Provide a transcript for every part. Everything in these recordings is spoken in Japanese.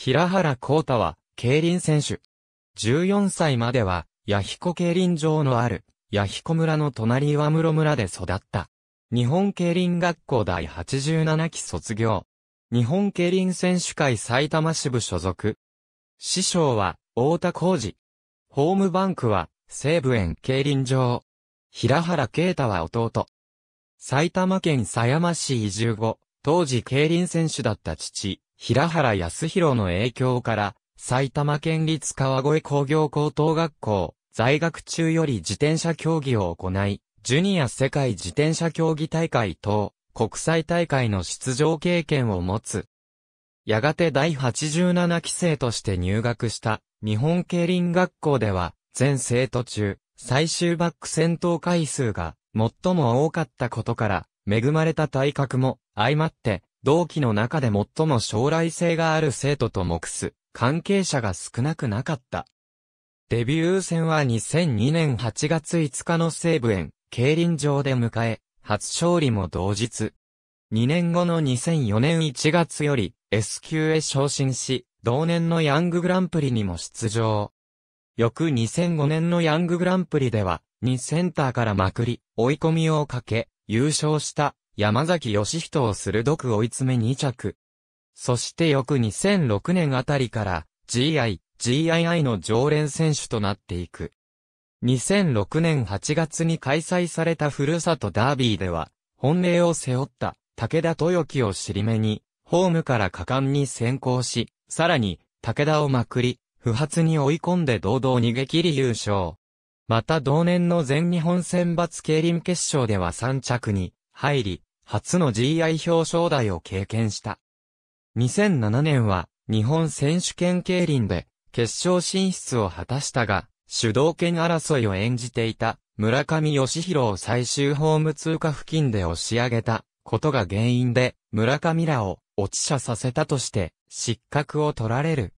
平原康太は、競輪選手。14歳までは、弥彦競輪場のある、弥彦村の隣岩室村で育った。日本競輪学校第87期卒業。日本競輪選手会埼玉支部所属。師匠は、太田浩二。ホームバンクは、西武園競輪場。平原啓太は弟。埼玉県狭山市移住後、当時競輪選手だった父、平原康弘の影響から、埼玉県立川越工業高等学校、在学中より自転車競技を行い、ジュニア世界自転車競技大会等、国際大会の出場経験を持つ。やがて第87期生として入学した日本競輪学校では、全生徒中、最終バック戦闘回数が最も多かったことから、恵まれた体格も相まって、同期の中で最も将来性がある生徒と目す、関係者が少なくなかった。デビュー戦は2002年8月5日の西武園、競輪場で迎え、初勝利も同日。2年後の2004年1月より S 級へ昇進し、同年のヤンググランプリにも出場。翌2005年のヤンググランプリでは、2センターからまくり、追い込みをかけ、優勝した山崎義人を鋭く追い詰め2着。そして翌2006年あたりから GI、GII の常連選手となっていく。2006年8月に開催されたふるさとダービーでは、本命を背負った武田豊樹を尻目に、ホームから果敢に先行し、さらに武田をまくり、不発に追い込んで堂々逃げ切り優勝。また同年の全日本選抜競輪決勝では3着に入り、初の GI 表彰台を経験した。2007年は日本選手権競輪で決勝進出を果たしたが、主導権争いを演じていた村上義弘を最終ホーム通過付近で押し上げたことが原因で村上らを落ち者させたとして失格を取られる。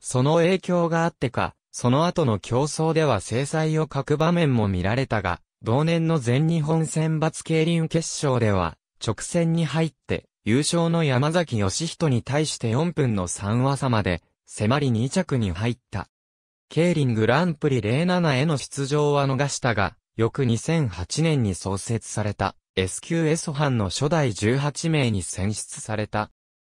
その影響があってか、その後の競争では制裁を欠く場面も見られたが、同年の全日本選抜競輪決勝では、直線に入って、優勝の山崎義人に対して4分の3技まで、迫り2着に入った。競輪グランプリ07への出場は逃したが、翌2008年に創設された SQS 班の初代18名に選出された。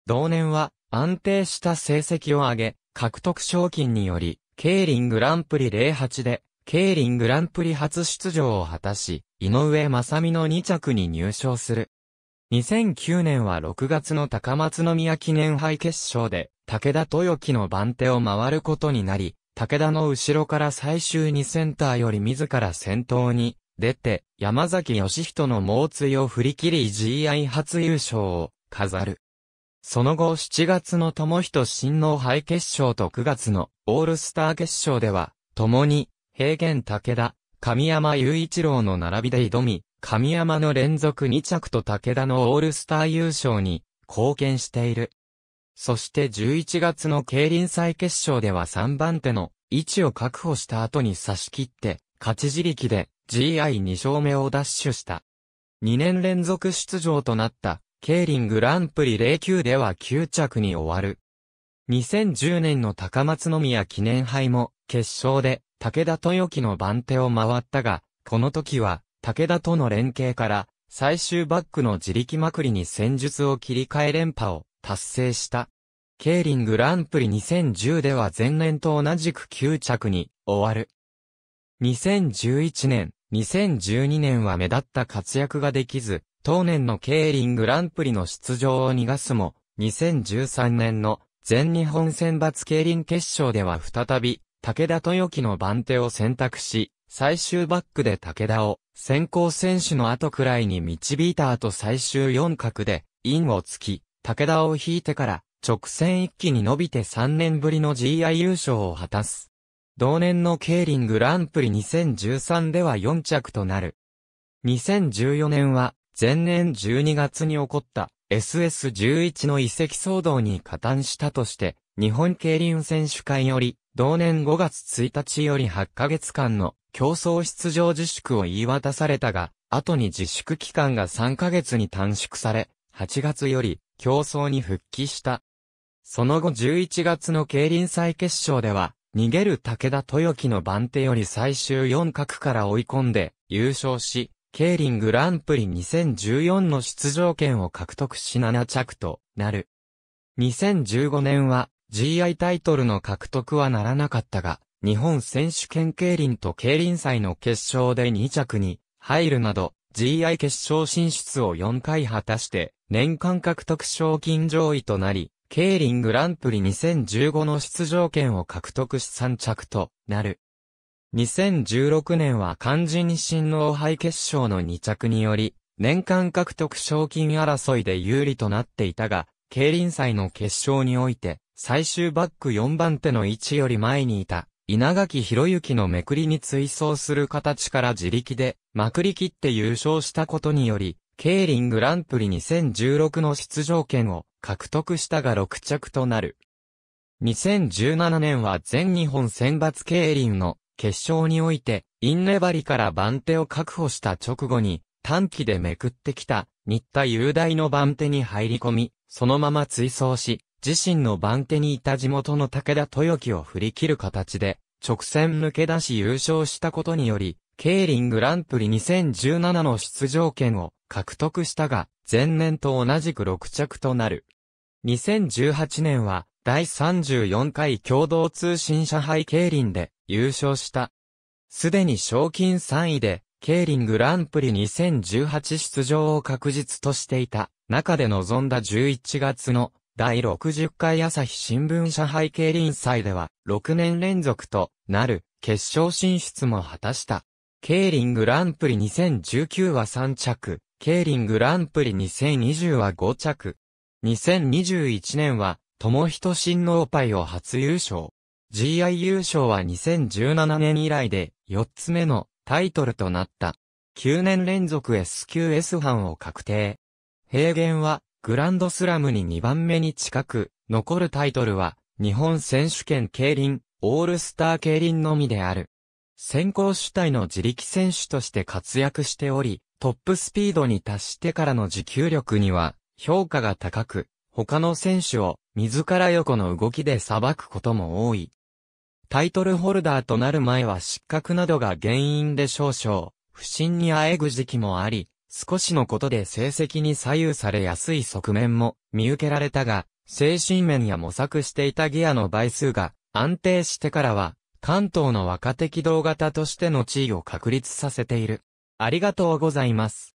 同年は安定した成績を上げ、獲得賞金により、競輪グランプリ08でケイリングランプリ初出場を果たし、井上正美の2着に入賞する。2009年は6月の高松宮記念杯決勝で、武田豊樹の番手を回ることになり、武田の後ろから最終2センターより自ら先頭に出て、山崎義人の猛追を振り切り GI 初優勝を飾る。その後7月の友人親王杯決勝と9月のオールスター決勝では、共に平原武田、神山雄一郎の並びで挑み、神山の連続2着と武田のオールスター優勝に貢献している。そして11月の競輪祭決勝では3番手の位置を確保した後に差し切って、勝ち自力で GI2 勝目を奪取した。2年連続出場となった、競輪グランプリ09では9着に終わる。2010年の高松宮記念杯も決勝で武田豊樹の番手を回ったが、この時は、武田との連携から、最終バックの自力まくりに戦術を切り替え連覇を達成した。ケーリングランプリ2010では前年と同じく9着に終わる。2011年、2012年は目立った活躍ができず、当年のケーリングランプリの出場を逃がすも、2013年の全日本選抜競輪決勝では再び武田豊樹の番手を選択し、最終バックで武田を先行選手の後くらいに導いた後最終4角でインを突き、武田を引いてから直線一気に伸びて3年ぶりの GI 優勝を果たす。同年のケーリングランプリ2013では4着となる。2014年は前年12月に起こった SS11 の遺跡騒動に加担したとして日本競輪選手会より同年5月1日より8ヶ月間の競争出場自粛を言い渡されたが、後に自粛期間が3ヶ月に短縮され、8月より競争に復帰した。その後11月の競輪祭決勝では、逃げる武田豊樹の番手より最終4角から追い込んで優勝し、競輪グランプリ2014の出場権を獲得し7着となる。2015年は GI タイトルの獲得はならなかったが、日本選手権競輪と競輪祭の決勝で2着に入るなど、GI 決勝進出を4回果たして、年間獲得賞金上位となり、競輪グランプリ2015の出場権を獲得し3着となる。2016年は漢字日清の敗決勝の2着により、年間獲得賞金争いで有利となっていたが、競輪祭の決勝において、最終バック4番手の位置より前にいた、稲垣博之のめくりに追走する形から自力で、まくり切って優勝したことにより、ケーリングランプリ2016の出場権を獲得したが6着となる。2017年は全日本選抜ケーングの決勝において、インネバリから番手を確保した直後に、短期でめくってきた、新田雄大の番手に入り込み、そのまま追走し、自身の番手にいた地元の武田豊樹を振り切る形で、直線抜け出し優勝したことにより、ケーリングランプリ2017の出場権を獲得したが、前年と同じく6着となる。2018年は、第34回共同通信社杯競輪で優勝した。すでに賞金3位で、リングランプリ2018出場を確実としていた中で臨んだ11月の第60回朝日新聞社背景臨祭では、6年連続となる決勝進出も果たした。リングランプリ2019は3着、リングランプリ2020は5着。2021年は、友人新パイを初優勝。GI 優勝は2017年以来で4つ目のタイトルとなった。9年連続 SQS 班を確定。平原はグランドスラムに2番目に近く、残るタイトルは、日本選手権競輪、オールスター競輪のみである。先行主体の自力選手として活躍しており、トップスピードに達してからの持久力には、評価が高く、他の選手を自ら横の動きで裁くことも多い。タイトルホルダーとなる前は失格などが原因で少々、不審にあえぐ時期もあり、少しのことで成績に左右されやすい側面も見受けられたが、精神面や模索していたギアの倍数が安定してからは、関東の若手軌動型としての地位を確立させている。ありがとうございます。